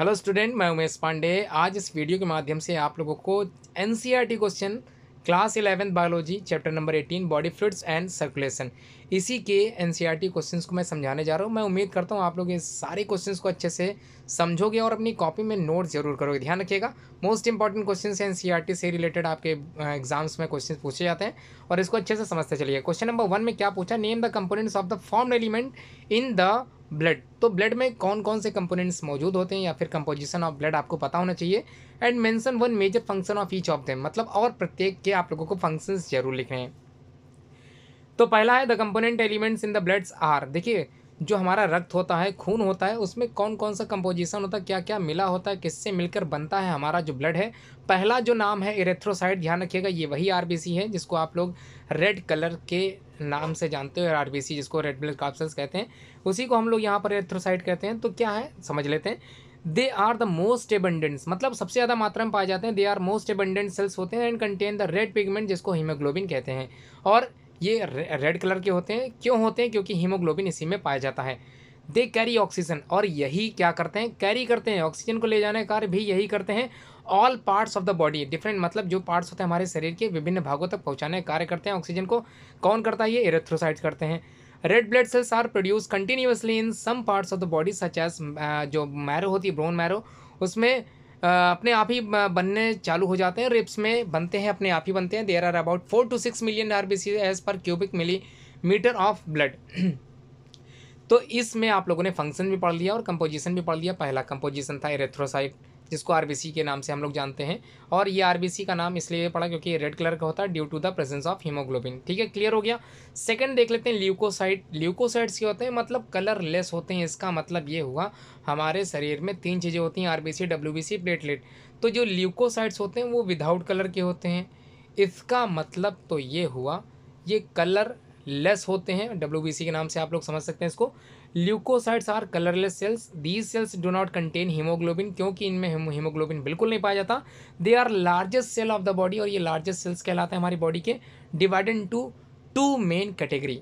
hello student मैं उमेश पांडे आज इस वीडियो के माध्यम से आप लोगों को एन question class eleventh biology chapter number eighteen body fluids and circulation इसी के एन क्वेश्चंस e को मैं समझाने जा रहा हूँ मैं उम्मीद करता हूँ आप लोग ये सारे क्वेश्चंस को अच्छे से समझोगे और अपनी कॉपी में नोट जरूर करोगे ध्यान रखिएगा मोस्ट इंपॉर्टेंट क्वेश्चन एन से रिलेटेड आपके एग्जाम्स में क्वेश्चन पूछे जाते हैं और इसको अच्छे से समझते चलिए क्वेश्चन नंबर वन में क्या पूछा name the components of the form element in the blood तो ब्लड में कौन कौन से कंपोनेंट्स मौजूद होते हैं या फिर कंपोजिशन ऑफ ब्लड आपको पता होना चाहिए and mention one major function of each of them मतलब और प्रत्येक के आप लोगों को फंक्शंस जरूर लिख रहे हैं तो पहला है the component elements in the bloods are देखिए जो हमारा रक्त होता है खून होता है उसमें कौन कौन सा कंपोजिशन होता है क्या क्या मिला होता है किससे मिलकर बनता है हमारा जो ब्लड है पहला जो नाम है इरेथ्रोसाइड ध्यान रखिएगा ये वही आर है जिसको आप लोग रेड कलर के नाम से जानते हो आर जिसको रेड ब्लड कार्पसल्स कहते हैं उसी को हम लोग यहाँ पर एथ्रोसाइट कहते हैं तो क्या है समझ लेते हैं they are the most abundance मतलब सबसे ज़्यादा मात्रा में पाए जाते हैं they are most abundant cells होते हैं and contain the red pigment जिसको हीमोग्लोबिन कहते हैं और ये रेड कलर के होते हैं क्यों होते हैं क्योंकि हीमोग्लोबिन इसी में पाया जाता है दे कैरी ऑक्सीजन और यही क्या करते हैं कैरी करते हैं ऑक्सीजन को ले जाने का कार्य भी यही करते हैं all parts of the body different मतलब जो पार्ट्स होते हैं हमारे शरीर के विभिन्न भागों तक पहुंचाने का कार्य करते हैं ऑक्सीजन को कौन करता है ये एरेथ्रोसाइड्स करते हैं red blood cells are produce continuously in some parts of the body such as जो मैरो होती है ब्रोन मैरो उसमें uh, अपने आप ही uh, बनने चालू हो जाते हैं रिप्स में बनते हैं अपने आप ही बनते हैं there are about four to six million R B C as per cubic millimetre of blood तो इसमें आप लोगों ने फंक्शन भी पढ़ लिया और कंपोजिशन भी पढ़ लिया पहला कंपोजिशन था एरेथ्रोसाइट जिसको आर के नाम से हम लोग जानते हैं और ये आर का नाम इसलिए पड़ा क्योंकि रेड कलर का होता है due to the presence of haemoglobin ठीक है क्लियर हो गया सेकंड देख लेते हैं ल्यूकोसाइट ल्यूकोसाइड्स क्या होते हैं मतलब कलरलेस होते हैं इसका मतलब ये हुआ हमारे शरीर में तीन चीज़ें होती हैं आर बी प्लेटलेट तो जो ल्यूकोसाइड्स होते हैं वो विदाउट कलर के होते हैं इसका मतलब तो ये हुआ ये कलर लेस होते हैं डब्ल्यू के नाम से आप लोग समझ सकते हैं इसको leucocytes are colourless cells these cells do not contain haemoglobin क्योंकि इनमें हीमोग्लोबिन बिल्कुल नहीं पाया जाता they are largest cell of the body और ये लार्जेस्ट सेल्स कहलाते हैं हमारी बॉडी के divided to two main category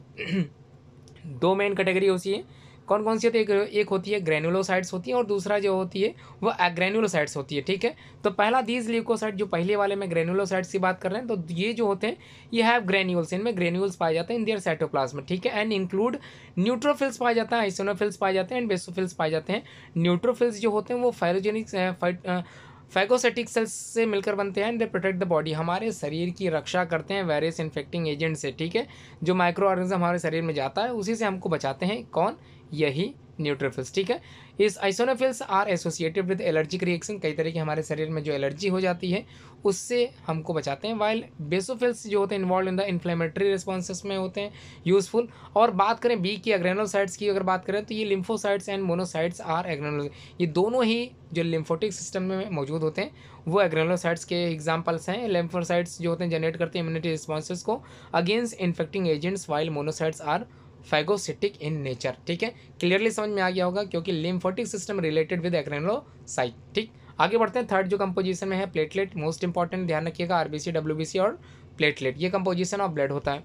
दो मेन कैटेगरी होती है कौन कौन सी होती है एक होती है ग्रेनुलोसाइड्स होती है और दूसरा जो होती है वो एग्रेनुलोसाइड्स होती है ठीक है तो पहला दीज ल्यूकोसाइट जो पहले वाले में ग्रेनुलोसाइड्स की बात कर रहे हैं तो ये जो होते हैं ये हैव ग्रेन्यूल्स इनमें ग्रेन्यूल्स पाए जाते हैं इन दियर में ठीक है एंड इंक्लूड न्यूट्रोफिल्स पाए जाते हैं आइसोनोफिल्स पाए जाते हैं एंड बेसोफिल्स पाए जाते हैं न्यूट्रोफिल्स जो होते हैं वो फायरोजेनिक्स फैगोसेटिक सेल्स से मिलकर बनते हैं and they protect the body हमारे शरीर की रक्षा करते हैं वेरियस इन्फेक्टिंग एजेंट से ठीक है जो माइक्रो ऑर्गेनिज्म हमारे शरीर में जाता है उसी से हमको बचाते हैं कौन यही न्यूट्रोफिल्स ठीक है इस eosinophils are associated with allergic reaction कई तरह की हमारे शरीर में जो एलर्जी हो जाती है उससे हमको बचाते हैं वाइल बेसोफिल्स जो होते हैं involve in the inflammatory responses में होते हैं यूजफुल और बात करें बी की एग्रेनोसाइट्स की अगर बात करें तो ये लिम्फोसाइट्स एंड मोनोसाइट्स आर एग्रेनो ये दोनों ही जो लिम्फोटिक सिस्टम में मौजूद होते हैं वो एग्रेनोसाइट्स के एग्जाम्पल्स हैं लिम्फोसाइट्स जो होते हैं जनरेट करते हैं इम्यूनिटी रिस्पॉन्स को against infecting agents while monocytes are phagocytic in nature ठीक है क्लियरली समझ में आ गया होगा क्योंकि lymphatic system related with agranulocyte ठीक आगे बढ़ते हैं थर्ड जो कंपोजिशन में है प्लेटलेट मोस्ट इंपॉर्टेंट ध्यान रखिएगा आरबीसी डब्ल्यूबीसी और प्लेटलेट ये कंपोजिशन ऑफ ब्लड होता है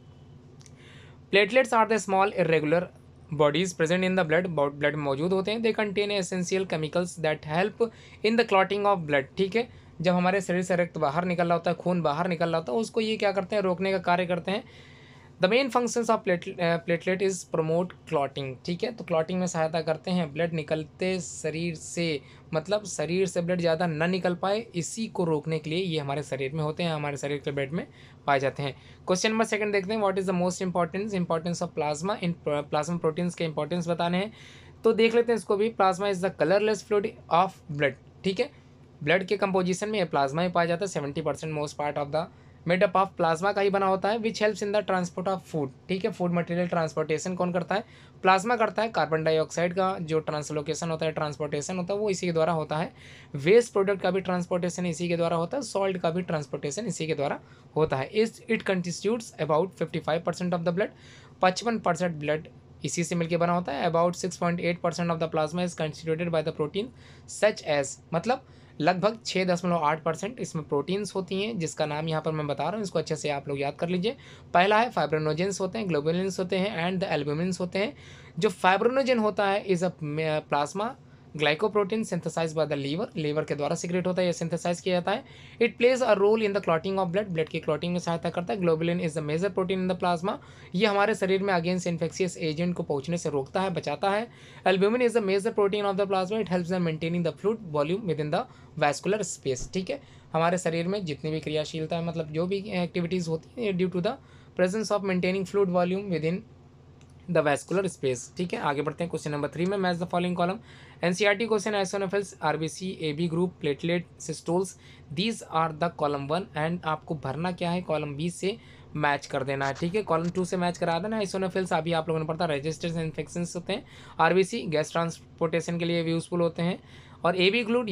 platelets are the small irregular bodies present in the blood blood में मौजूद होते हैं they contain essential chemicals that help in the clotting of blood ठीक है जब हमारे शरीर से रक्त बाहर निकल रहा होता है खून बाहर निकल रहा होता है उसको ये क्या करते हैं रोकने का कार्य करते हैं the main functions of platelet is promote clotting ठीक है तो क्लॉटिंग में सहायता करते हैं ब्लड निकलते शरीर से मतलब शरीर से ब्लड ज़्यादा ना निकल पाए इसी को रोकने के लिए ये हमारे शरीर में होते हैं हमारे शरीर के ब्लड में पाए जाते हैं क्वेश्चन नंबर सेकंड देखते हैं what is the most importance importance of plasma in plasma proteins के इंपॉर्टेंस बताने हैं तो देख लेते हैं इसको भी plasma is the colourless fluid of blood ठीक है ब्लड के कंपोजिशन में यह प्लाज्मा ही पाया जाता है seventy percent most part of the made up of plasma का ही बना होता है which helps in the transport of food ठीक है फूड मटेरियल ट्रांसपोर्टेशन कौन करता है प्लाज्मा करता है कार्बन डाइऑक्साइड का जो ट्रांसलोकेशन होता है ट्रांसपोर्टेशन होता है वो इसी के द्वारा होता है वेस्ट प्रोडक्ट का भी ट्रांसपोर्टेशन इसी के द्वारा होता है सॉल्ट का भी ट्रांसपोर्टेशन इसी के द्वारा होता है इस it constitutes about fifty five percent of the blood पचपन परसेंट ब्लड इसी से मिलकर बना होता है about six point eight percent of the plasma is constituted by the protein such as मतलब लगभग छः दशमलव आठ परसेंट इसमें प्रोटीन्स होती हैं जिसका नाम यहाँ पर मैं बता रहा हूँ इसको अच्छे से आप लोग याद कर लीजिए पहला है फाइब्रोनोजेंस होते हैं ग्लोबुलिन्स होते हैं एंड द एल्ब्यूमिन्स होते हैं जो फाइब्रोनोजन होता है is a plasma glycoprotein synthesize by the liver liver के द्वारा सिक्रेट होता है या सिंथेसाइज किया जाता है it plays a role in the clotting of blood blood की क्लॉटिंग में सहायता करता है globulin is the major protein in the plasma ये हमारे शरीर में अगेंस्ट इन्फेक्शियस एजेंट को पहुंचने से रोकता है बचाता है albumin is the major protein of the plasma it helps the maintaining the fluid volume within the vascular space ठीक है हमारे शरीर में जितनी भी क्रियाशीलता है मतलब जो भी एक्टिविटीज़ होती है due to the presence of maintaining fluid volume within the vascular space ठीक है आगे बढ़ते हैं क्वेश्चन नंबर थ्री में match the following column N C R T question S N F else R B C A B group platelet systoles these are the column one and आपको भरना क्या है कॉलम बी से match कर देना है ठीक है कॉलम टू से मैच करा देना आइसोनोफिल्स अभी आप लोगों ने पढ़ता रजिस्टर्स इन्फेक्शन होते हैं R B C gas transportation के लिए यूजफुल होते हैं और ए बी ग्लूड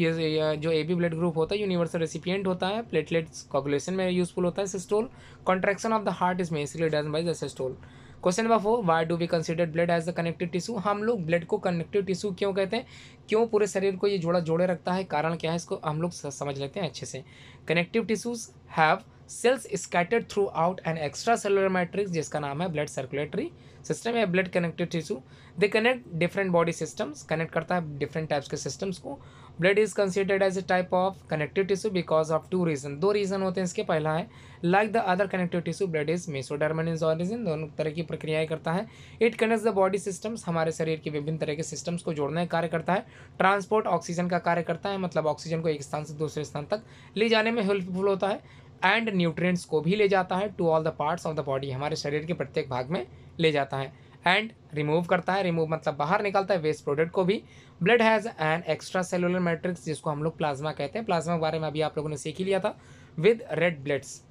जो ए बी ब्लड ग्रुप होता है यूनिवर्सल रेसिपियंट होता है प्लेटलेट्स कॉगुलेशन में यूजफुल होता है systole contraction of the heart is basically done by the systole question number four why do be consider blood as the connective tissue हम लोग blood को कनेक्टिव टिश्यू क्यों कहते हैं क्यों पूरे शरीर को ये जोड़ा जोड़े रखता है कारण क्या है इसको हम लोग समझ लेते हैं अच्छे से connective tissues have cells scattered throughout an extracellular matrix जिसका नाम है ब्लड सर्कुलेटरी सिस्टम या blood connective tissue they connect different body systems connect करता है डिफरेंट टाइप्स के सिस्टम्स को blood is considered as a type of connective tissue because of two reason दो reason होते हैं इसके पहला है like the other connective tissue blood is mesodermal in origin दोनों तरह की प्रक्रियाएं करता है it connects the body systems हमारे शरीर के विभिन्न तरह के सिस्टम्स को जोड़ने का कार्य करता है ट्रांसपोर्ट ऑक्सीजन का कार्य करता है मतलब ऑक्सीजन को एक स्थान से दूसरे स्थान तक ले जाने में हेल्पफुल होता है एंड न्यूट्रिएंट्स को भी ले जाता है to all the parts of the body हमारे शरीर के प्रत्येक भाग में ले जाता है एंड रिमूव करता है रिमूव मतलब बाहर निकलता है वेस्ट प्रोडक्ट को भी blood has an extracellular matrix जिसको हम लोग प्लाज्मा कहते हैं प्लाज्मा के बारे में अभी आप लोगों ने सीख ही लिया था with red bloods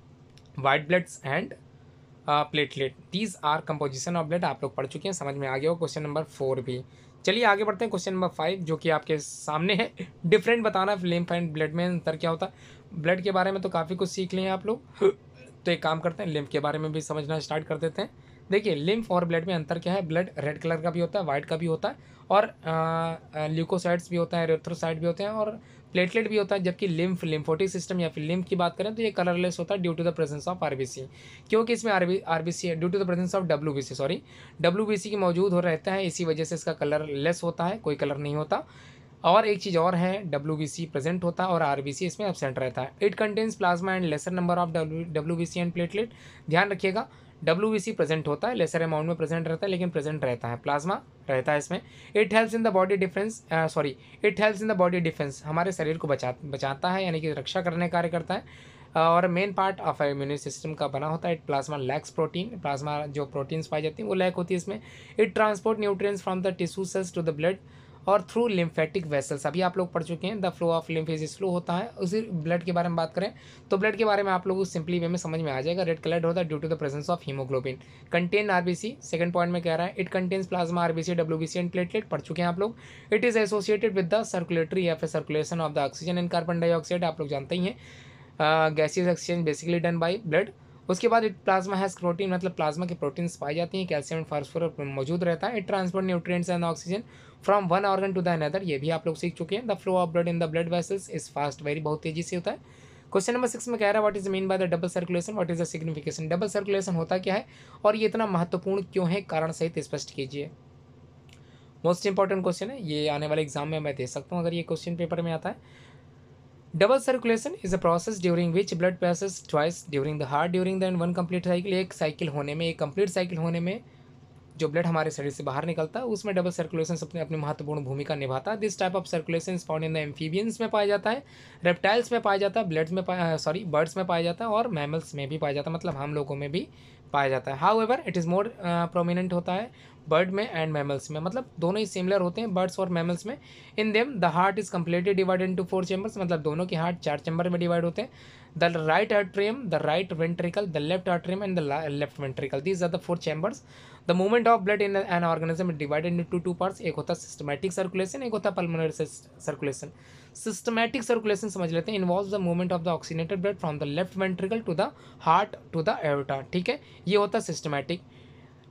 white bloods and platelet these are composition of blood आप लोग पढ़ चुके हैं समझ में आ गया हो क्वेश्चन नंबर फोर भी चलिए आगे बढ़ते हैं क्वेश्चन नंबर फाइव जो कि आपके सामने है डिफरेंट बताना लिम्फ एंड ब्लड में अंतर क्या होता है ब्लड के बारे में तो काफ़ी कुछ सीख लिए हैं आप लोग तो एक काम करते हैं लिम्फ के बारे में भी समझना स्टार्ट कर देते हैं देखिए लिम्फ और ब्लड में अंतर क्या है ब्लड रेड कलर का भी होता है वाइट का भी होता है और ल्यूकोसाइड्स भी होता है रेथ्रोसाइड भी होते हैं और प्लेटलेट भी होता है जबकि लिम्फ लिम्फोटिक सिस्टम या फिर लिम्फ की बात करें तो ये कलरलेस होता है due to the presence of RBC क्योंकि इसमें आर आरबीसी है due to the presence of WBC sorry WBC की मौजूद हो रहता है इसी वजह से इसका कलर लेस होता है कोई कलर नहीं होता और एक चीज़ और है डब्ल्यू प्रेजेंट होता है और आर इसमें एबसेंट रहता है it contains plasma and lesser number of W and platelet ध्यान रखिएगा डब्ल्यू प्रेजेंट होता है लेसर अमाउंट में प्रेजेंट रहता है लेकिन प्रेजेंट रहता है प्लाज्मा रहता है इसमें it helps in the body defence sorry it helps in the body defence हमारे शरीर को बचा बचाता है यानी कि रक्षा करने कार्य करता है और main part of immune system का बना होता है it plasma lacks protein plasma जो प्रोटीन्स पाई जाती हैं वो लैक होती है इसमें it transport nutrients from the tissue cells to the blood और थ्रू लिम्फेटिक वेसल्स अभी आप लोग पढ़ चुके हैं the flow of lymph is slow होता है उसी ब्लड के बारे में बात करें तो ब्लड के बारे में आप लोगों को सिंपली वे में समझ में आ जाएगा रेड कलर होता है due to the presence of haemoglobin content RBC second point में कह रहा है it contains plasma RBC C and platelet पढ़ चुके हैं आप लोग it is associated with the circulatory या फिर circulation of the oxygen and carbon dioxide आप लोग जानते ही हैं gases exchange basically done by blood उसके बाद इट प्लाज्मा हैज़ प्रोटीन मतलब प्लाज्मा के प्रोटीन्स पाई जाती हैं कैल्शियम एंड फॉस्फोर मौजूद रहता है it transfer nutrients and oxygen from one organ to the another ये भी आप लोग सीख चुके हैं the flow of blood in the blood vessels is fast very बहुत तेजी से होता है क्वेश्चन नंबर सिक्स में कह रहा है what is mean by the double circulation what is the signification double circulation होता क्या है और ये इतना महत्वपूर्ण क्यों है कारण सहित स्पष्ट कीजिए मोस्ट इंपॉर्टेंट क्वेश्चन है ये आने वाले एग्जाम में मैं दे सकता हूँ अगर ये क्वेश्चन पेपर में आता है double circulation is a process during which blood process twice during the heart during the and one complete cycle एक साइकिल होने में एक कम्प्लीट साइकिल होने में जो ब्लड हमारे शरीर से बाहर निकलता है उसमें डबल सर्कुलेशन अपने अपनी महत्वपूर्ण भूमिका निभाता है this type of circulation is found in the amphibians में पाया जाता है रेप्टाइल्स में पाया जाता है ब्लड्स में सॉरी बर्ड्स में पाया जाता है और मैमल्स में भी पाया जाता है मतलब हम लोगों में भी पाया जाता है however it is more prominent होता है बर्ड में एंड मैमल्स में मतलब दोनों ही सिमिलर होते हैं बर्ड्स और मैमल्स में in them the heart is completely divided to four chambers मतलब दोनों के हार्ट चार चैम्बर में डिवाइड होते हैं the right atrium the right ventricle the left atrium and the left ventricle these are the four chambers the movement of blood in an organism divided into two parts एक होता है systematic circulation एक होता है pulmonary circulation systematic circulation समझ लेते हैं involve the movement of the oxygenated blood from the left ventricle to the heart to the aorta ठीक है ये होता है systematic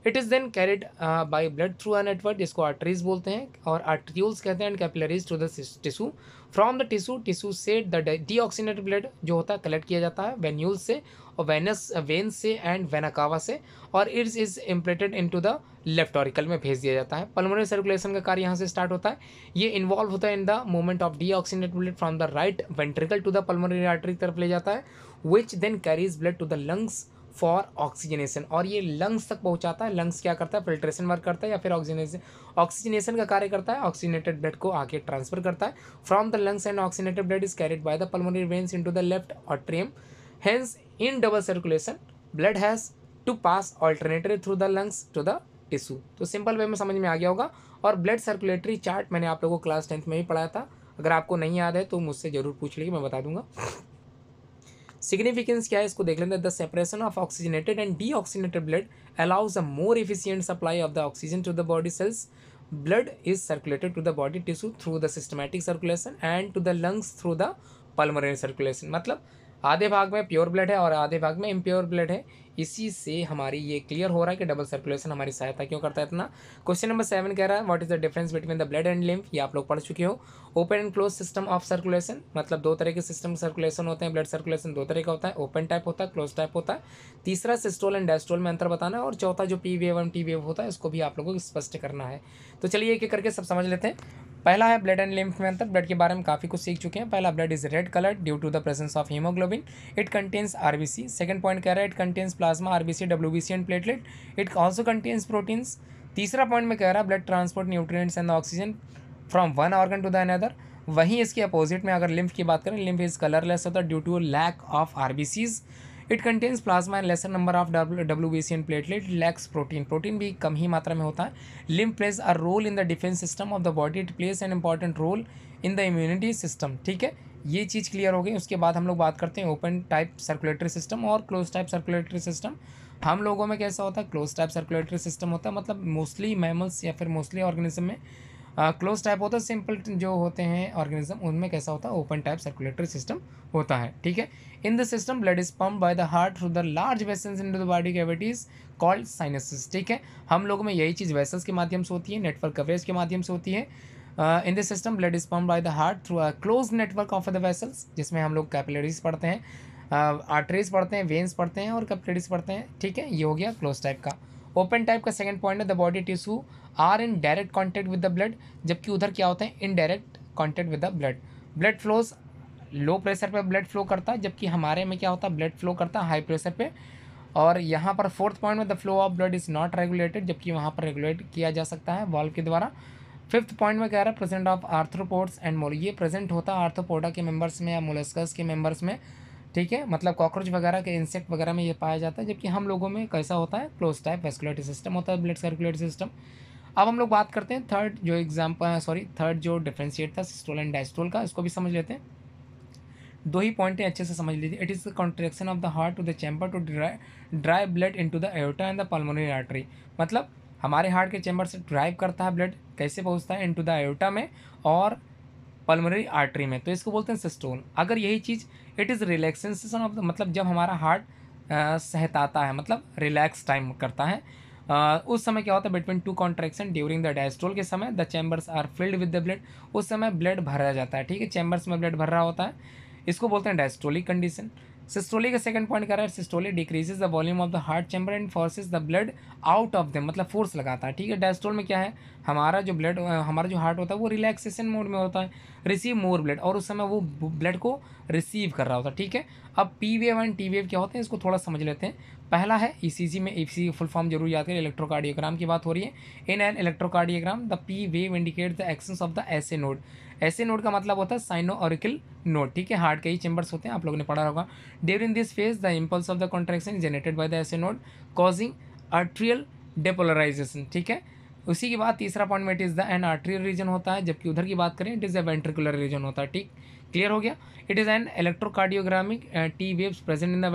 it is then carried by blood through a network जिसको arteries बोलते हैं और आर्ट्यूल्स कहते हैं and capillaries to the tissue from the tissue tissue से द ऑक्सीनेट ब्लड जो होता है कलेक्ट किया जाता है वेन्यूल से और वेनस वेन uh, से एंड वेनाकावा से और it's is implanted into the left auricle में भेज दिया जाता है पलमोनरी सर्कुलेशन का कार्य यहाँ से स्टार्ट होता है ये इन्वॉल्व होता है in the movement of oxygenate blood from the right ventricle to the pulmonary artery तरफ ले जाता है which then carries blood to the lungs for oxygenation और ये लंग्स तक पहुंचाता है लंग्स क्या करता है फिल्ट्रेशन वर्क करता है या फिर ऑक्सीजनेशन ऑक्सीजनेशन का कार्य करता है ऑक्सीजनेटेड ब्लड को आगे ट्रांसफर करता है from the lungs and oxygenated blood is carried by the pulmonary veins into the left atrium hence in double circulation blood has to pass alternately through the lungs to the tissue तो simple way में समझ में आ गया होगा और blood circulatory chart मैंने आप लोगों को क्लास टेंथ में भी पढ़ाया था अगर आपको नहीं याद है तो मुझसे ज़रूर पूछ लीजिए मैं बता दूंगा सिग्निफिकेंस क्या है इसको देख लेते हैं the separation of oxygenated and deoxygenated blood allows a more efficient supply of the oxygen to the body cells blood is circulated to the body tissue through the systematic circulation and to the lungs through the pulmonary circulation मतलब आधे भाग में pure blood है और आधे भाग में impure blood है इसी से हमारी ये क्लियर हो रहा है कि डबल सर्कुलेशन हमारी सहायता क्यों करता है इतना क्वेश्चन नंबर सेवन कह रहा है what is the difference between the blood and lymph ये आप लोग पढ़ चुके हो open and close system of circulation मतलब दो तरह के सिस्टम सर्कुलेशन होते हैं ब्लड सर्कुलेशन दो तरह का होता है ओपन टाइप होता है क्लोज टाइप होता है तीसरा सिस्टोल एंड डेस्टोल में अंतर बताना है और चौथा जो P wave and T wave होता है इसको भी आप लोगों को स्पष्ट करना है तो चलिए एक एक करके सब समझ लेते हैं पहला है ब्लड एंड लिम्फ में अंतर ब्लड के बारे में काफ़ी कुछ सीख चुके हैं पहला blood is red colour due to the presence of haemoglobin it contains RBC second point कह रहा है it contains plasma R B C W B C and platelet it also contains proteins तीसरा पॉइंट में कह रहा है blood transport nutrients and oxygen from one organ to the another वहीं इसके अपोजिट में अगर लिम्फ की बात करें लिम्फ इज कलरलेस होता है due to lack of R B Cs it contains plasma and lesser number of W B C and platelet lacks protein protein भी कम ही मात्रा में होता है lymph plays a role in the defence system of the body it plays an important role in the immunity system ठीक है ये चीज़ क्लियर हो गई उसके बाद हम लोग बात करते हैं ओपन टाइप सर्कुलेटरी सिस्टम और क्लोज टाइप सर्कुलेटरी सिस्टम हम लोगों में कैसा होता है क्लोज टाइप सर्कुलेटरी सिस्टम होता है मतलब मोस्टली मैमल्स या फिर मोस्टली ऑर्गेनिज्म में क्लोज टाइप होता है सिंपल जो होते हैं ऑर्गेनिज्म उनमें कैसा होता है ओपन टाइप सर्कुलेटरी सिस्टम होता है ठीक है in the system blood is pump by the heart through the large vessels into the body cavities called sinuses ठीक है हम लोगों में यही चीज़ वेसल्स के माध्यम से होती है नेटवर्क कवरेज के माध्यम से होती है uh, in this system blood is pumped by the heart through a closed network of the vessels जिसमें हम लोग कैपिलरीज पढ़ते हैं आर्टरीज uh, पढ़ते हैं वेन्स पढ़ते हैं और कैपिलरीज पढ़ते हैं ठीक है ये हो गया क्लोज टाइप का ओपन टाइप का सेकंड पॉइंट है the body tissue are in direct contact with the blood जबकि उधर क्या होता है indirect contact with the blood blood flows low pressure पे ब्लड फ्लो करता है जबकि हमारे में क्या होता है ब्लड फ्लो करता है हाई प्रेशर पर और यहाँ पर फोर्थ पॉइंट में the flow of blood is not regulated जबकि वहाँ पर रेगुलेट किया जा सकता है बॉल के द्वारा फिफ्थ पॉइंट में कह रहा है present of arthropods and mole ये प्रेजेंट होता है आर्थ्रोपोडा के मेंबर्स में या मोलस्कस के मेंबर्स में ठीक है मतलब कॉकरोच वगैरह के इंसेक्ट वगैरह में ये पाया जाता है जबकि हम लोगों में कैसा होता है क्लोज टाइप वेस्कुलेटरी सिस्टम होता है ब्लड सर्कुलेटरी सिस्टम अब हम लोग बात करते हैं थर्ड जो एग्जाम्पल सॉरी थर्ड जो डिफ्रेंशिएट था सिस्टोल एंड डायस्टोल का इसको भी समझ लेते हैं दो ही पॉइंट अच्छे से समझ लीजिए it is the contraction of the heart to the chamber to dry dry blood into the aorta and the pulmonary artery मतलब हमारे हार्ट के चैम्बर से ड्राइव करता है ब्लड कैसे पहुँचता है इनटू द आयोटा में और पल्मोनरी आर्टरी में तो इसको बोलते हैं सिस्टोल अगर यही चीज़ it is relaxation of the मतलब जब हमारा हार्ट सहताता है मतलब रिलैक्स टाइम करता है आ, उस समय क्या होता है between two contraction during the diastole के समय the chambers are filled with the blood उस समय ब्लड भरा जाता है ठीक है चैम्बर्स में ब्लड भर रहा होता है इसको बोलते हैं डायस्ट्रोलिक कंडीशन सिस्टोली का सेकंड पॉइंट कर रहा है systole decreases the volume of the heart chamber and forces the blood out of them मतलब फोर्स लगाता है ठीक है डायस्टोल में क्या है हमारा जो ब्लड हमारा जो हार्ट होता है वो रिलैक्सेशन मोड में होता है रिसीव मोर ब्लड और उस समय वो ब्लड को रिसीव कर रहा होता है ठीक है अब P wave and T wave क्या होते हैं इसको थोड़ा समझ लेते हैं पहला है ई e में ई सी फुल फॉर्म जरूर याद करें इलेक्ट्रोकार्डियोग्राम की बात हो रही है in an electrocardiogram the P wave indicate the excess of the S A node ऐसे नोड का मतलब होता है साइनो ऑरिकल नोड ठीक है हार्ट के ही चेंबर्स होते हैं आप लोगों ने पढ़ा होगा during this phase the impulse of the contraction generated by the SA node causing atrial depolarization ठीक है उसी के बाद तीसरा पॉइंट में it is the an atrial region होता है जबकि उधर की बात करें it is a ventricular region होता है ठीक क्लियर हो गया it is an electrocardiographic T waves present in the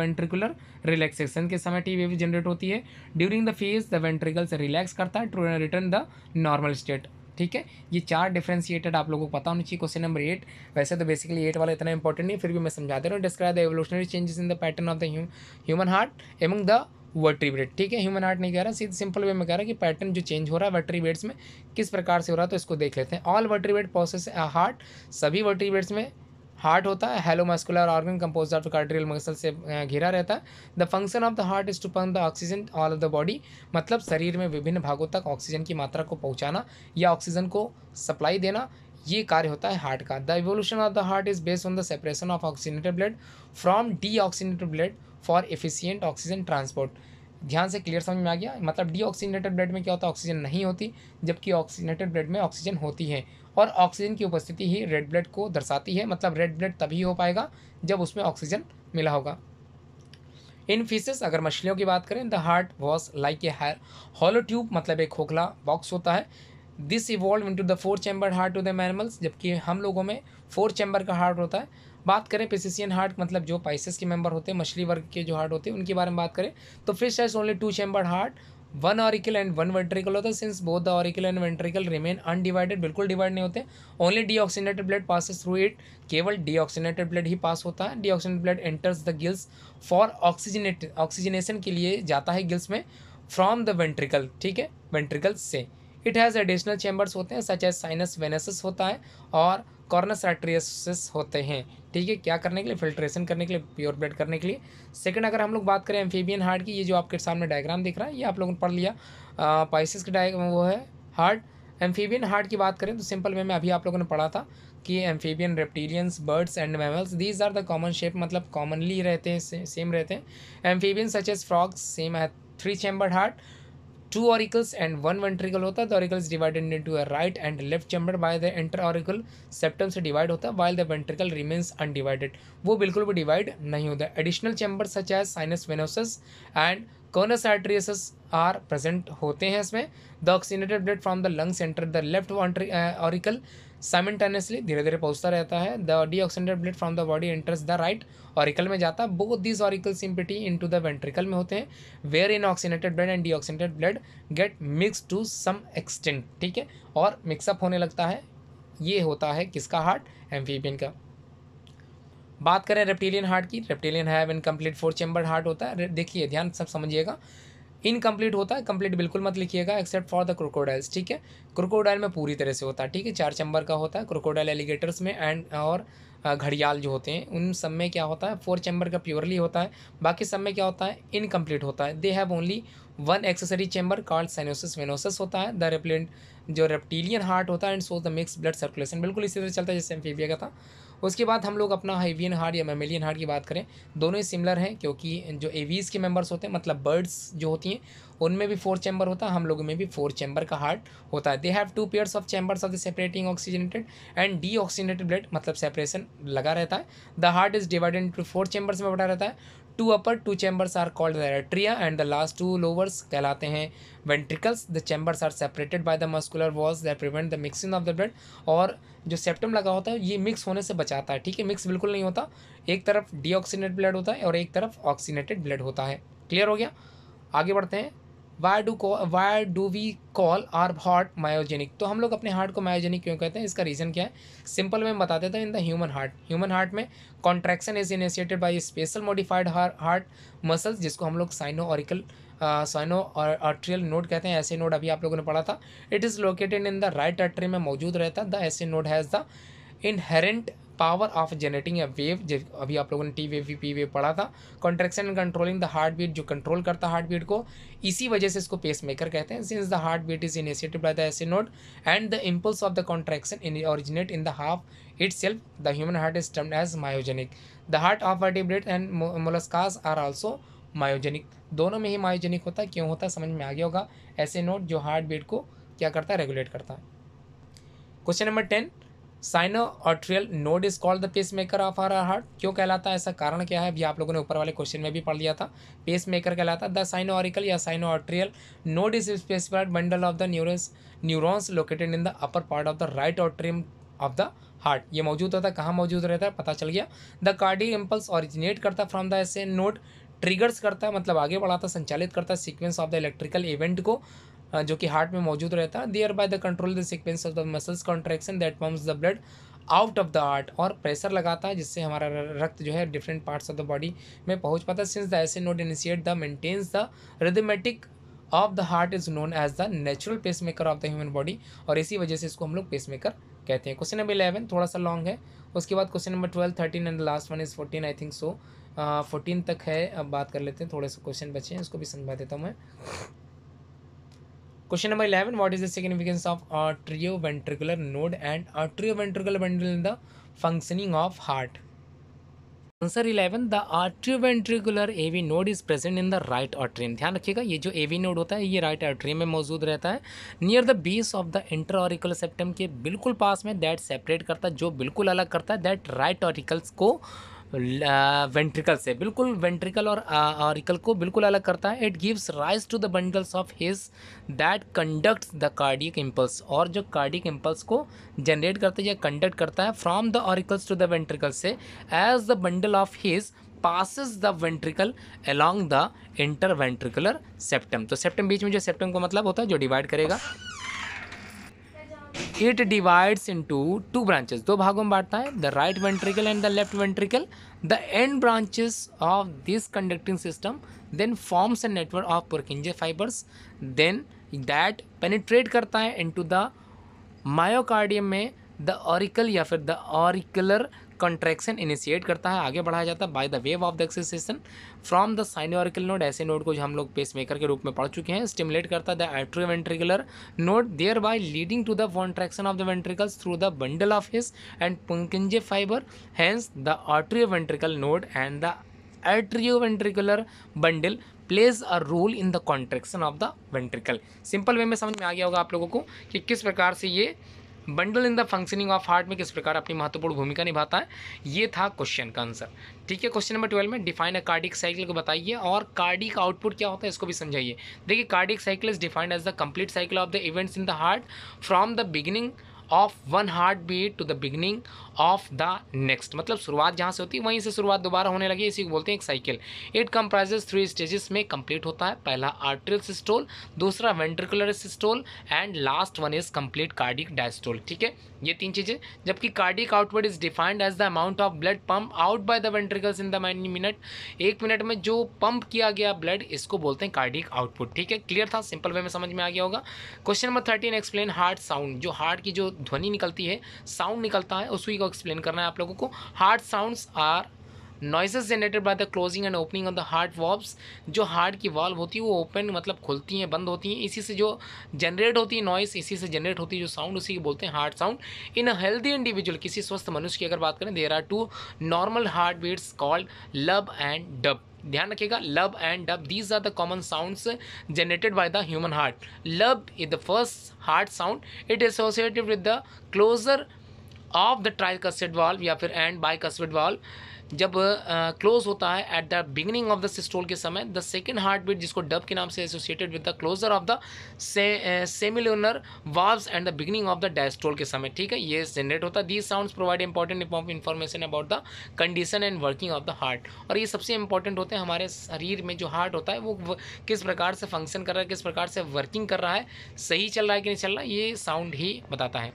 ventricular relaxation के समय टी वेव्स जनरेट होती है during the phase the ventricles relax करता है to return the normal state ठीक है ये चार डिफ्रेंशिएटेड आप लोगों को पता होना चाहिए क्वेश्चन नंबर एट वैसे तो बेसिकली एट वाला इतना इंपॉर्टेंट नहीं फिर भी मैं समझा दे रहा हूँ describe the evolutionary changes in the pattern of the human heart among the vertebrate ठीक है ह्यूमन हार्ट नहीं कह रहा सीधे सिंपल वे में कह रहा कि पैटर्न जो चेंज हो रहा है वर्ट्रीब्रेड्स में किस प्रकार से हो रहा है तो इसको देख लेते हैं ऑल वर्ट्रीब्रेड प्रोसेस हार्ट सभी वर्ट्रीब्रेड्स में हार्ट होता है hollow muscular organ composed of cardiac muscle से घिरा रहता है the function of the heart is to pump the oxygen all of the body मतलब शरीर में विभिन्न भागों तक ऑक्सीजन की मात्रा को पहुँचाना या ऑक्सीजन को सप्लाई देना ये कार्य होता है हार्ट का the evolution of the heart is based on the separation of oxygenated blood from deoxygenated blood for efficient oxygen transport ध्यान से क्लियर समझ में आ गया मतलब डीऑक्सीजनेटेड ब्लड में क्या होता है ऑक्सीजन नहीं होती जबकि ऑक्सीजनेटेड ब्लड में ऑक्सीजन होती है और ऑक्सीजन की उपस्थिति ही रेड ब्लड को दर्शाती है मतलब रेड ब्लड तभी हो पाएगा जब उसमें ऑक्सीजन मिला होगा इन फिशेस अगर मछलियों की बात करें the heart was like a higher hollow tube मतलब एक खोखला बॉक्स होता है this evolve into the four chamber heart to the mammals जबकि हम लोगों में फोर चैम्बर का हार्ट होता है बात करें पेसिसियन हार्ट मतलब जो पाइसिस के मेंबर होते हैं मछली वर्ग के जो हार्ट होते हैं उनके बारे में बात करें तो fish has only two chambered heart one auricle and one ventricle होता है since both the auricle and ventricle remain undivided बिल्कुल डिवाइड नहीं होते only deoxygenated blood passes through it केवल डीऑक्सीनेटेड ब्लड ही पास होता है deoxygenated blood enters the gills for oxygenate oxygenation के लिए जाता है गिल्स में फ्रॉम द वेंट्रिकल ठीक है वेंट्रिकल से इट हैज़ एडिशनल चैम्बर्स होते हैं सच एज साइनस वेनेसिस होता है और कॉर्नस एट्रियस होते हैं ठीक है क्या करने के लिए फिल्ट्रेशन करने के लिए प्योर ब्लड करने के लिए सेकंड अगर हम लोग बात करें एम्फीबियन हार्ट की ये जो आपके सामने डायग्राम दिख रहा है ये आप लोगों ने पढ़ लिया पाइसिस का डाय वो है हार्ट एम्फीबियन हार्ट की बात करें तो सिंपल वे में अभी आप लोगों ने पढ़ा था कि amphibian reptilians birds and mammals these are the common shape मतलब कॉमनली रहते हैं सेम रहते हैं amphibian such as frogs same है three chambered heart two auricles and one ventricle होता है the divided into right and left chamber by the inter auricle septum से divide होता है while the ventricle remains undivided वो बिल्कुल भी divide नहीं होता एडिशनल चैम्बर सच है sinus venosus and conus arteriosus are present होते हैं इसमें the oxygenated blood from the lungs enter the left auricle simultaneously धीरे धीरे पहुंचता रहता है the deoxidised blood from the body enters the right auricle में जाता है both these auricle empty into the ventricle में होते हैं where in oxygenated blood and deoxidised blood get mix to some extent ठीक है और mix up होने लगता है ये होता है किसका हार्ट एम्फीबियन का बात करें रेप्टिलियन हार्ट की reptilian have incomplete four chamber heart होता है देखिए ध्यान सब समझिएगा इनकम्प्लीट होता है कंप्लीट बिल्कुल मत लिखिएगा एक्सेप्ट फॉर द क्रोकोडाइल्स ठीक है क्रोकोडाइल में पूरी तरह से होता है ठीक है चार चंबर का होता है क्रोकोडाइल एलिगेटर्स में एंड और घड़ियाल जो होते हैं उन सब में क्या होता है फोर चैम्बर का प्योरली होता है बाकी सब में क्या होता है इनकम्प्लीट होता है they have only one accessory chamber called sinus venosus होता है द रेपलेंट जो रेप्टीलियन हार्ट होता है and so the mix blood circulation बिल्कुल इसी तरह चलता है जैसे एम्फीबिया का था उसके बाद हम लोग अपना एवियन हार्ड या मेमेलियन हार्ड की बात करें दोनों ही सिमिलर हैं क्योंकि जो एवीज़ के मेम्बर्स होते हैं मतलब बर्ड्स जो होती हैं उनमें भी फोर चैम्बर होता है हम लोगों में भी फोर चैम्बर का हार्ट होता है they have two pairs of chambers of the separating oxygenated and deoxygenated blood मतलब सेपरेशन लगा रहता है the heart is divided into four chambers में बटा रहता है two upper two chambers are called the atria and the last two lowers कहलाते हैं ventricles the chambers are separated by the muscular walls that prevent the mixing of the blood और जो septum लगा होता है ये मिक्स होने से बचाता है ठीक है मिक्स बिल्कुल नहीं होता एक तरफ डीऑक्सीनेट ब्लड होता है और एक तरफ ऑक्सीनेटेड ब्लड होता है क्लियर हो गया आगे बढ़ते हैं why do why do we call our heart myogenic तो हम लोग अपने हार्ट को मायोजेनिक क्यों कहते हैं इसका रीज़न क्या है सिंपल में बता देता तो हूँ in the human heart human heart में contraction is initiated by special modified heart muscles जिसको हम लोग साइनो ऑरिकल साइनो और आर्ट्रियल नोड कहते हैं ऐसे नोड अभी आप लोगों ने पढ़ा था it is located in the right आर्ट्री में मौजूद रहता the SA node has the inherent power of generating a wave अभी आप लोगों ने टी वेव पी वेव पढ़ा था contraction and controlling the heartbeat जो कंट्रोल करता हार्ट बीट को इसी वजह से इसको पेस मेकर कहते हैं since the heartbeat is initiated by the SA node and the impulse of the contraction in originate in the हाफ itself the human heart is termed as myogenic the heart of vertebrate and molluscs are also myogenic दोनों में ही myogenic होता है क्यों होता है समझ में आ गया होगा ऐसे नोट जो हार्ट बीट को क्या करता है रेगुलेट करता है question number ten sino atrial node is called the pacemaker of our heart क्यों कहलाता है ऐसा कारण क्या है अभी आप लोगों ने ऊपर वाले क्वेश्चन में भी पढ़ लिया था पेस मेकर कहलाता है the sino auricle or sino atrial node is specified bundle of the neuron neurons located in the upper part of the right atrium of the heart ये मौजूद होता है कहाँ मौजूद रहता है पता चल गया द कार्डियो इम्पल्स ऑरिजिनेट करता from the S node triggers करता है मतलब आगे बढ़ाता संचालित करता है sequence of the electrical event को हाँ, जो कि हार्ट में मौजूद रहता है thereby the control the sequence of the muscles contraction that pumps the blood out of the heart और प्रेशर लगाता है जिससे हमारा रक्त जो है different parts of the body में पहुंच पाता है since the SA node initiate the maintains the rhythmic of the heart is known as the natural pacemaker of the human body और इसी वजह से इसको हम लोग पेस मेकर कहते हैं क्वेश्चन नंबर इलेवन थोड़ा सा लॉन्ग है उसके बाद question number twelve thirteen and last one is fourteen I think so fourteen तक है अब बात कर लेते हैं थोड़े से क्वेश्चन बचे हैं उसको भी समझा देता हूँ मैं eleven number is the significance of atrioventricular node and atrioventricular bundle in the functioning of heart answer eleven the atrioventricular AV node is present in the right atrium ध्यान रखिएगा ये जो AV node होता है ये right atrium में मौजूद रहता है near the base of the interauricular septum के बिल्कुल पास में दैट सेपरेट करता है जो बिल्कुल अलग करता है दैट राइट ऑरिकल्स को वेंट्रिकल से बिल्कुल वेंट्रिकल और ऑरिकल को बिल्कुल अलग करता है it gives rise to the bundles of His that conduct the cardiac impulse और जो कार्डियक इम्पल्स को जनरेट करता है या कंडक्ट करता है from the auricles to the ventricle से as the bundle of His passes the ventricle along the inter ventricular septum तो सेप्टम बीच में जो सेप्टम को मतलब होता है जो डिवाइड करेगा it divides into two branches दो भागों में बांटता है the right ventricle and the left ventricle the end branches of this conducting system then forms a network of Purkinje fibres then that penetrate करता है इनटू द मायोकार्डियम में the auricle या फिर द ऑरिकुलर कंट्रैक्शन इनिशिएट करता है आगे बढ़ाया जाता है by the wave of the excitation from the sinoatrial node ऐसे नोड को जो हम लोग पेसमेकर के रूप में पढ़ चुके हैं स्टिमुलेट करता है the atrioventricular node thereby leading to the contraction of the ventricles through the bundle of His and Purkinje fibre hence the atrioventricular node and the atrioventricular bundle plays a role in the contraction of the ventricle simple way में समझ में आ गया होगा आप लोगों को कि किस प्रकार से ये bundle in the functioning of heart में किस प्रकार अपनी महत्वपूर्ण भूमिका निभाता है ये था क्वेश्चन का आंसर ठीक है क्वेश्चन नंबर ट्वेल्व में डिफाइन अ कार्डिक साइकिल को बताइए और कार्डिक आउटपुट क्या होता है इसको भी समझाइए देखिए cardiac cycle is defined as the complete cycle of the events in the heart from the beginning of one heart beat to the beginning of the next मतलब शुरुआत जहाँ से होती है वहीं से शुरुआत दोबारा होने लगी इसी को बोलते हैं एक cycle it comprises three stages में कंप्लीट होता है पहला आर्ट्रियल सिस्टोल दूसरा ventricular systole and last one is complete cardiac diastole ठीक है ये तीन चीज़ें जबकि cardiac outward is defined as the amount of blood pump out by the ventricles in the minute एक मिनट में जो पंप किया गया ब्लड इसको बोलते हैं कार्डिक आउटपुट ठीक है क्लियर था सिंपल वे में समझ में आ गया होगा question number thirteen explain heart sound जो हार्ट की जो ध्वनि निकलती है साउंड निकलता है उसी को एक्सप्लेन करना है आप लोगों को heart sounds are noises generated by the closing and opening of the heart valves जो हार्ट की वॉल्व होती है वो ओपन मतलब खुलती हैं बंद होती हैं इसी से जो जनरेट होती है नॉइस इसी से जनरेट होती है जो साउंड उसी के बोलते हैं heart sound in a healthy individual किसी स्वस्थ मनुष्य की अगर बात करें there are two normal heart beats called lub and dub ध्यान रखिएगा lub and dub these are the common sounds generated by the human heart lub is the first heart sound it associated with the closure of the tricuspid valve या फिर and bicuspid valve जब close uh, होता है at the beginning of the systole के समय the second heart beat जिसको dub के नाम से associated with the closure of the semilunar valves and the beginning of the diastole के समय ठीक है ये जनरेट होता है these sound provide important information about the condition and working of the heart और ये सबसे इंपॉर्टेंट होते हैं हमारे शरीर में जो हार्ट होता है वो किस प्रकार से फंक्शन कर रहा है किस प्रकार से वर्किंग कर रहा है सही चल रहा है कि नहीं चल रहा ये साउंड ही बताता है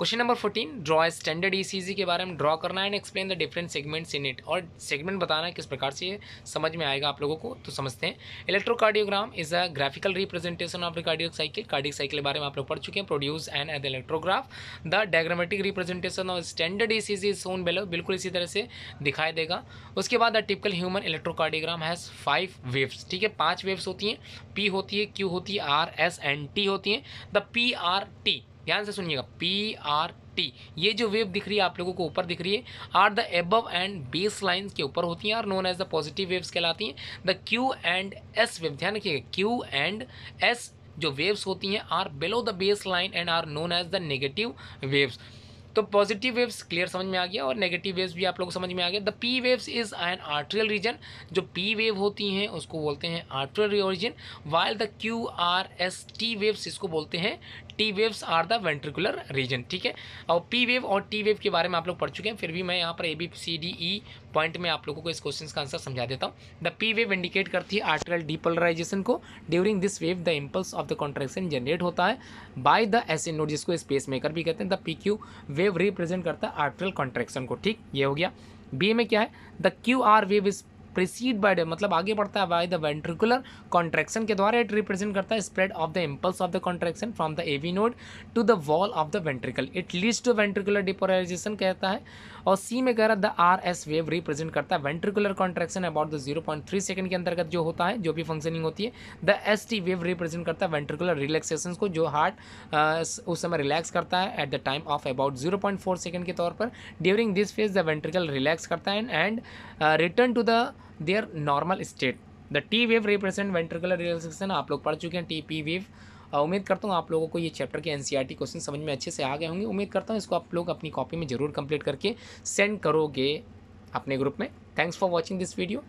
question number fourteen draw standard E के बारे में ड्रॉ करना है and explain the different segments in it और सेगमेंट बताना है किस प्रकार से समझ में आएगा आप लोगों को तो समझते हैं electrocardiogram is a graphical representation of the cardiac cycle cardiac cycle के बारे में आप लोग पढ़ चुके हैं प्रोड्यूस एंड एद electrograph the diagrammatic representation of standard E C shown below बिल्कुल इसी तरह से दिखाई देगा उसके बाद the typical human electrocardiogram has five waves ठीक है पाँच वेव्स होती हैं पी होती है क्यू होती है आर एस एंड टी होती हैं द पी आर टी ध्यान से सुनिएगा पी आर टी ये जो वेव दिख रही है आप लोगों को ऊपर दिख रही है are the above and base line के ऊपर होती हैं और known as the positive waves कहलाती हैं the Q and S wave ध्यान रखिएगा क्यू एंड एस जो वेव्स होती हैं are below the base line and are known as the negative waves तो पॉजिटिव वेव्स क्लियर समझ में आ गया और नेगेटिव वेव्स भी आप लोग समझ में आ गया the P waves is an atrial region जो पी वेव होती हैं उसको बोलते हैं atrial region while the Q R S T waves इसको बोलते हैं T waves are the ventricular region ठीक है और पी वेव और टी वेव के बारे में आप लोग पढ़ चुके हैं फिर भी मैं यहाँ पर A B C D E point में आप लोगों को इस क्वेश्चन का आंसर समझा देता हूँ द पी वेव इंडिकेट करती है आर्टिकल डीपोलराइजेशन को during this wave the impulse of the contraction generate होता है बाय द एस नोट जिसको स्पेस मेकर भी कहते हैं the P Q wave represent करता है आर्टिकल कॉन्ट्रेक्शन को ठीक ये हो गया बी में क्या है the Q R wave is preceded by मतलब आगे बढ़ता है बाय द वेंट्रिकुलर कॉन्ट्रैक्शन के द्वारा इट रिप्रेजेंट करता है spread of the impulse of the contraction from the AV node to the wall of the ventricle it leads to ventricular depolarization कहता है और सी में कह रहा है the R S wave represent करता है ventricular contraction about the zero point three second के अंतर्गत जो होता है जो भी फंक्शनिंग होती है the S T wave represent करता है वेंट्रिकुलर रिलैक्सेशन को जो हार्ट उस समय रिलैक्स करता है at the time of about zero point four second के तौर पर during this phase the ventricle relax करता है and return to the their normal state the T wave represent ventricular relaxation आप लोग पढ़ चुके हैं टी पी वेव उम्मीद करता हूँ आप लोगों को ये चैप्टर के N C R T question समझ में अच्छे से आ गए होंगे उम्मीद करता हूँ इसको आप लोग अपनी कॉपी में जरूर कंप्लीट करके सेंड करोगे अपने ग्रुप में thanks for watching this video